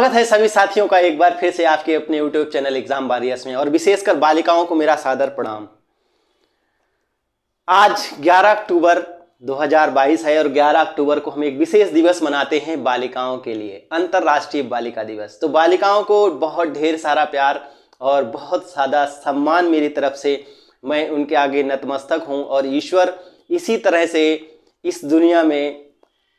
स्वागत है सभी साथियों का एक बार फिर से आपके अपने यूट्यूब चैनल एग्जाम बारियस में और विशेषकर बालिकाओं को मेरा सादर प्रणाम आज 11 अक्टूबर 2022 है और 11 अक्टूबर को हम एक विशेष दिवस मनाते हैं बालिकाओं के लिए अंतर्राष्ट्रीय बालिका दिवस तो बालिकाओं को बहुत ढेर सारा प्यार और बहुत सादा सम्मान मेरी तरफ से मैं उनके आगे नतमस्तक हूँ और ईश्वर इसी तरह से इस दुनिया में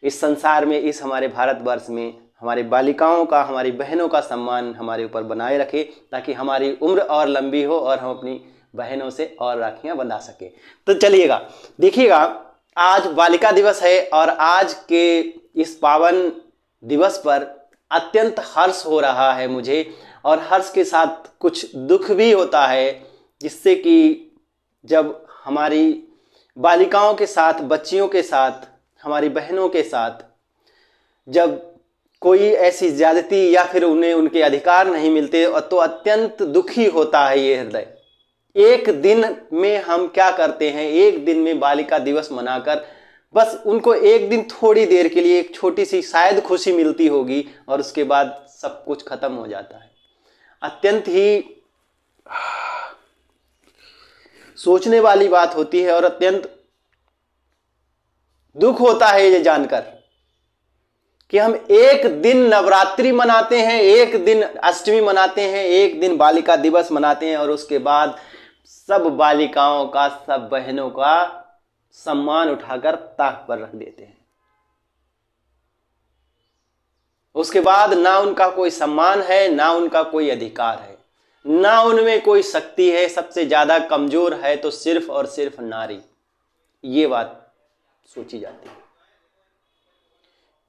इस संसार में इस हमारे भारतवर्ष में हमारी बालिकाओं का हमारी बहनों का सम्मान हमारे ऊपर बनाए रखे ताकि हमारी उम्र और लंबी हो और हम अपनी बहनों से और राखियाँ बंधा सकें तो चलिएगा देखिएगा आज बालिका दिवस है और आज के इस पावन दिवस पर अत्यंत हर्ष हो रहा है मुझे और हर्ष के साथ कुछ दुख भी होता है जिससे कि जब हमारी बालिकाओं के साथ बच्चियों के साथ हमारी बहनों के साथ जब कोई ऐसी ज्यादती या फिर उन्हें उनके अधिकार नहीं मिलते तो अत्यंत दुखी होता है ये हृदय एक दिन में हम क्या करते हैं एक दिन में बालिका दिवस मनाकर बस उनको एक दिन थोड़ी देर के लिए एक छोटी सी शायद खुशी मिलती होगी और उसके बाद सब कुछ खत्म हो जाता है अत्यंत ही सोचने वाली बात होती है और अत्यंत दुख होता है ये जानकर कि हम एक दिन नवरात्रि मनाते हैं एक दिन अष्टमी मनाते हैं एक दिन बालिका दिवस मनाते हैं और उसके बाद सब बालिकाओं का सब बहनों का सम्मान उठाकर ताक पर रख देते हैं उसके बाद ना उनका कोई सम्मान है ना उनका कोई अधिकार है ना उनमें कोई शक्ति है सबसे ज्यादा कमजोर है तो सिर्फ और सिर्फ नारी ये बात सोची जाती है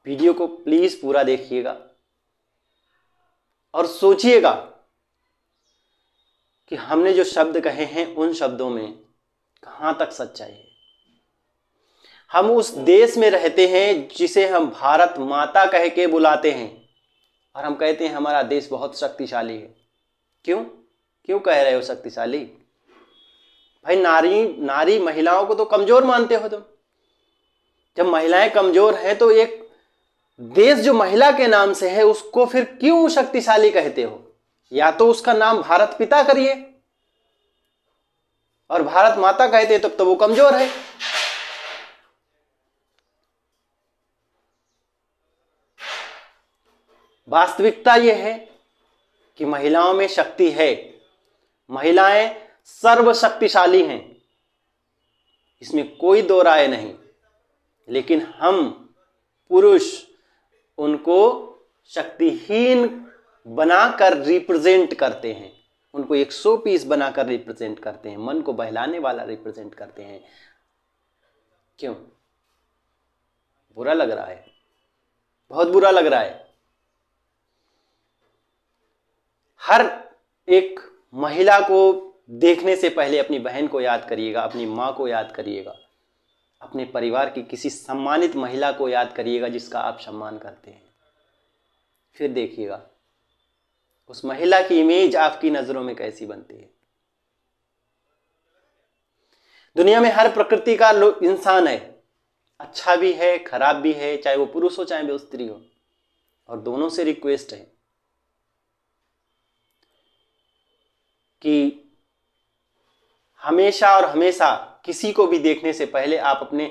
वीडियो को प्लीज पूरा देखिएगा और सोचिएगा कि हमने जो शब्द कहे हैं उन शब्दों में कहां तक सच्चाई है हम उस देश में रहते हैं जिसे हम भारत माता कह के बुलाते हैं और हम कहते हैं हमारा देश बहुत शक्तिशाली है क्यों क्यों कह रहे हो शक्तिशाली भाई नारी नारी महिलाओं को तो कमजोर मानते हो तुम जब महिलाएं कमजोर हैं तो एक देश जो महिला के नाम से है उसको फिर क्यों शक्तिशाली कहते हो या तो उसका नाम भारत पिता करिए और भारत माता कहते तब तो, तो वो कमजोर है वास्तविकता यह है कि महिलाओं में शक्ति है महिलाएं सर्वशक्तिशाली हैं इसमें कोई दो राय नहीं लेकिन हम पुरुष उनको शक्तिहीन बनाकर रिप्रेजेंट करते हैं उनको एक सौ पीस बनाकर रिप्रेजेंट करते हैं मन को बहलाने वाला रिप्रेजेंट करते हैं क्यों बुरा लग रहा है बहुत बुरा लग रहा है हर एक महिला को देखने से पहले अपनी बहन को याद करिएगा अपनी माँ को याद करिएगा अपने परिवार की किसी सम्मानित महिला को याद करिएगा जिसका आप सम्मान करते हैं फिर देखिएगा उस महिला की इमेज आपकी नज़रों में कैसी बनती है दुनिया में हर प्रकृति का इंसान है अच्छा भी है खराब भी है चाहे वो पुरुष हो चाहे वो स्त्री हो और दोनों से रिक्वेस्ट है कि हमेशा और हमेशा किसी को भी देखने से पहले आप अपने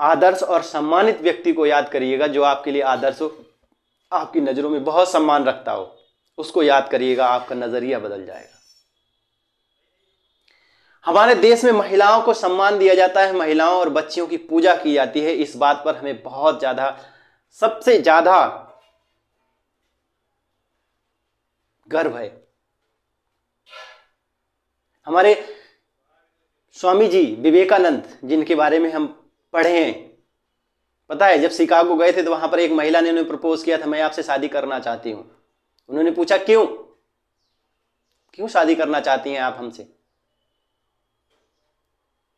आदर्श और सम्मानित व्यक्ति को याद करिएगा जो आपके लिए आदर्श हो आपकी नज़रों में बहुत सम्मान रखता हो उसको याद करिएगा आपका नज़रिया बदल जाएगा हमारे देश में महिलाओं को सम्मान दिया जाता है महिलाओं और बच्चियों की पूजा की जाती है इस बात पर हमें बहुत ज़्यादा सबसे ज़्यादा गर्व है हमारे स्वामी जी विवेकानंद जिनके बारे में हम पढ़े हैं पता है जब शिकागो गए थे तो वहां पर एक महिला ने उन्हें प्रपोज किया था मैं आपसे शादी करना चाहती हूं उन्होंने पूछा क्यों क्यों शादी करना चाहती हैं आप हमसे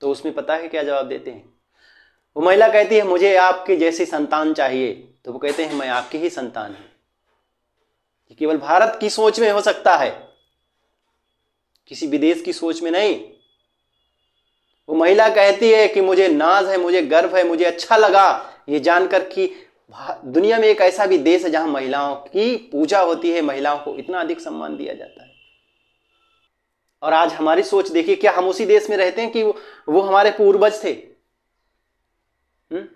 तो उसमें पता है क्या जवाब देते हैं वो महिला कहती है मुझे आपके जैसी संतान चाहिए तो वो कहते हैं मैं आपकी ही संतान हूं केवल भारत की सोच में हो सकता है किसी विदेश की सोच में नहीं महिला कहती है कि मुझे नाज है मुझे गर्व है मुझे अच्छा लगा ये जानकर कि दुनिया में एक ऐसा भी देश है जहां महिलाओं की पूजा होती है महिलाओं को इतना अधिक सम्मान दिया जाता है और आज हमारी सोच देखिए क्या हम उसी देश में रहते हैं कि वो, वो हमारे पूर्वज थे हम्म?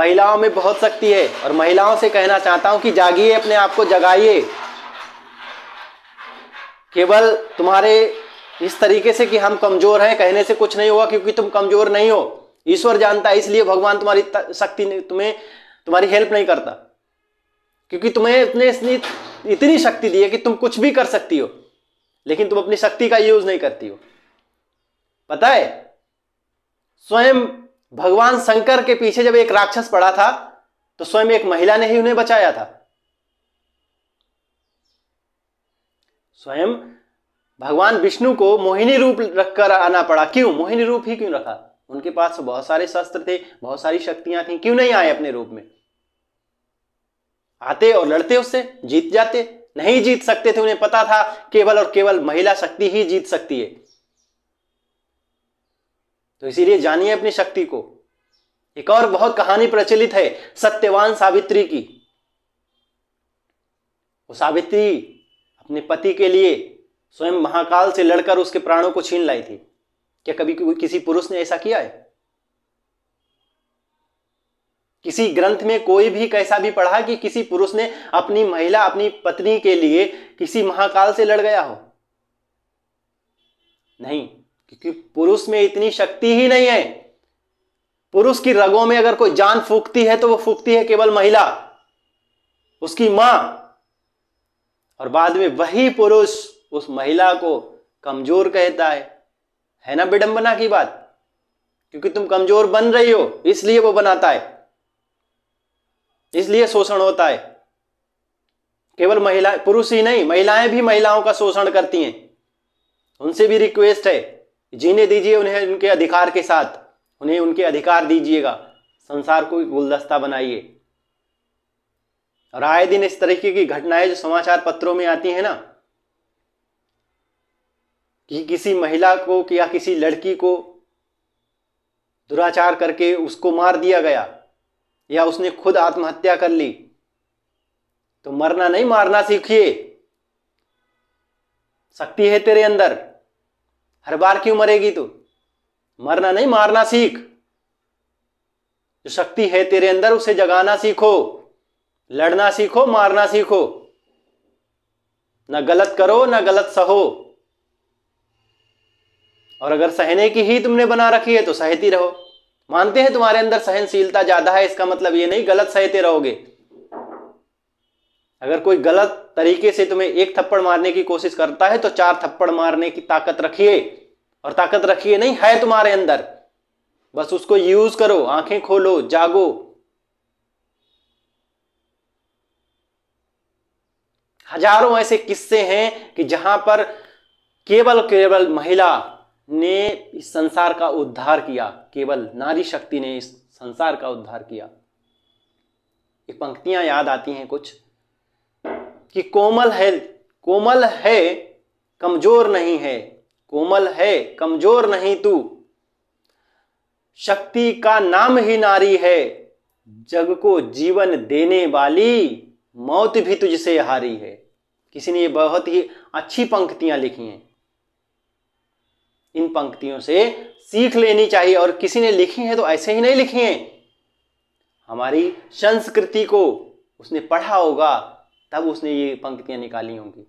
महिलाओं में बहुत शक्ति है और महिलाओं से कहना चाहता हूं कि जागिए अपने आप को जगाइए केवल तुम्हारे इस तरीके से कि हम कमजोर हैं कहने से कुछ नहीं होगा क्योंकि तुम कमजोर नहीं हो ईश्वर जानता है इसलिए भगवान तुम्हारी शक्ति तुम्हें तुम्हारी हेल्प नहीं करता क्योंकि तुम्हें इतने इतनी शक्ति दी है कि तुम कुछ भी कर सकती हो लेकिन तुम अपनी शक्ति का यूज नहीं करती हो पता है स्वयं भगवान शंकर के पीछे जब एक राक्षस पड़ा था तो स्वयं एक महिला ने ही उन्हें बचाया था स्वयं भगवान विष्णु को मोहिनी रूप रखकर आना पड़ा क्यों मोहिनी रूप ही क्यों रखा उनके पास बहुत सारे शस्त्र थे बहुत सारी शक्तियां थी क्यों नहीं आए अपने रूप में आते और लड़ते उससे जीत जाते नहीं जीत सकते थे उन्हें पता था केवल और केवल महिला शक्ति ही जीत सकती है तो इसीलिए जानिए अपनी शक्ति को एक और बहुत कहानी प्रचलित है सत्यवान सावित्री की वो सावित्री अपने पति के लिए स्वयं महाकाल से लड़कर उसके प्राणों को छीन लाई थी क्या कभी किसी पुरुष ने ऐसा किया है किसी ग्रंथ में कोई भी कैसा भी पढ़ा कि किसी पुरुष ने अपनी महिला अपनी पत्नी के लिए किसी महाकाल से लड़ गया हो नहीं क्योंकि पुरुष में इतनी शक्ति ही नहीं है पुरुष की रगों में अगर कोई जान फूकती है तो वो फूकती है केवल महिला उसकी मां और बाद में वही पुरुष उस महिला को कमजोर कहता है है ना विडंबना की बात क्योंकि तुम कमजोर बन रही हो इसलिए वो बनाता है इसलिए शोषण होता है केवल महिला पुरुष ही नहीं महिलाएं भी महिलाओं का शोषण करती हैं उनसे भी रिक्वेस्ट है जीने दीजिए उन्हें उनके अधिकार के साथ उन्हें उनके अधिकार दीजिएगा संसार को गुलदस्ता बनाइए और आए दिन इस तरीके की घटनाएं जो समाचार पत्रों में आती है ना कि किसी महिला को या किसी लड़की को दुराचार करके उसको मार दिया गया या उसने खुद आत्महत्या कर ली तो मरना नहीं मारना सीखिए शक्ति है तेरे अंदर हर बार क्यों मरेगी तू मरना नहीं मारना सीख जो शक्ति है तेरे अंदर उसे जगाना सीखो लड़ना सीखो मारना सीखो ना गलत करो ना गलत सहो और अगर सहने की ही तुमने बना रखी है तो सहती रहो मानते हैं तुम्हारे अंदर सहनशीलता ज्यादा है इसका मतलब ये नहीं गलत सहते रहोगे अगर कोई गलत तरीके से तुम्हें एक थप्पड़ मारने की कोशिश करता है तो चार थप्पड़ मारने की ताकत रखिए और ताकत रखिए नहीं है तुम्हारे अंदर बस उसको यूज करो आंखें खोलो जागो हजारों ऐसे किस्से हैं कि जहां पर केवल केवल महिला ने इस संसार का उद्धार किया केवल नारी शक्ति ने इस संसार का उद्धार किया ये पंक्तियां याद आती हैं कुछ कि कोमल है कोमल है कमजोर नहीं है कोमल है कमजोर नहीं तू शक्ति का नाम ही नारी है जग को जीवन देने वाली मौत भी तुझसे हारी है किसी ने ये बहुत ही अच्छी पंक्तियां लिखी हैं इन पंक्तियों से सीख लेनी चाहिए और किसी ने लिखी है तो ऐसे ही नहीं लिखी है हमारी संस्कृति को उसने पढ़ा होगा तब उसने ये पंक्तियां निकाली होंगी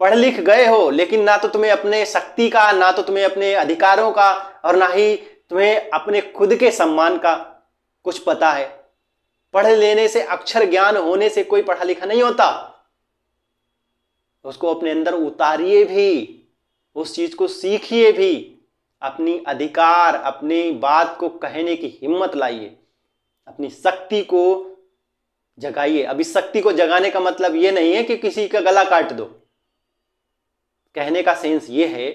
पढ़ लिख गए हो लेकिन ना तो तुम्हें अपने शक्ति का ना तो तुम्हें अपने अधिकारों का और ना ही तुम्हें अपने खुद के सम्मान का कुछ पता है पढ़ लेने से अक्षर ज्ञान होने से कोई पढ़ा लिखा नहीं होता उसको अपने अंदर उतारिए भी उस चीज़ को सीखिए भी अपनी अधिकार अपनी बात को कहने की हिम्मत लाइए अपनी शक्ति को जगाइए अभी शक्ति को जगाने का मतलब ये नहीं है कि किसी का गला काट दो कहने का सेंस ये है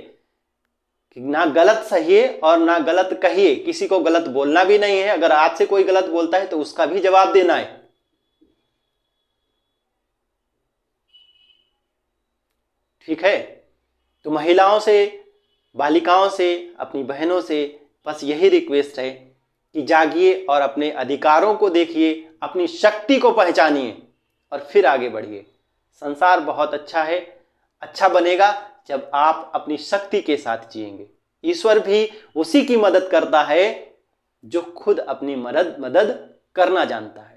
कि ना गलत सहिए और ना गलत कहिए किसी को गलत बोलना भी नहीं है अगर आपसे कोई गलत बोलता है तो उसका भी जवाब देना है ठीक है तो महिलाओं से बालिकाओं से अपनी बहनों से बस यही रिक्वेस्ट है कि जागिए और अपने अधिकारों को देखिए अपनी शक्ति को पहचानिए और फिर आगे बढ़िए संसार बहुत अच्छा है अच्छा बनेगा जब आप अपनी शक्ति के साथ जिएंगे ईश्वर भी उसी की मदद करता है जो खुद अपनी मदद मदद करना जानता है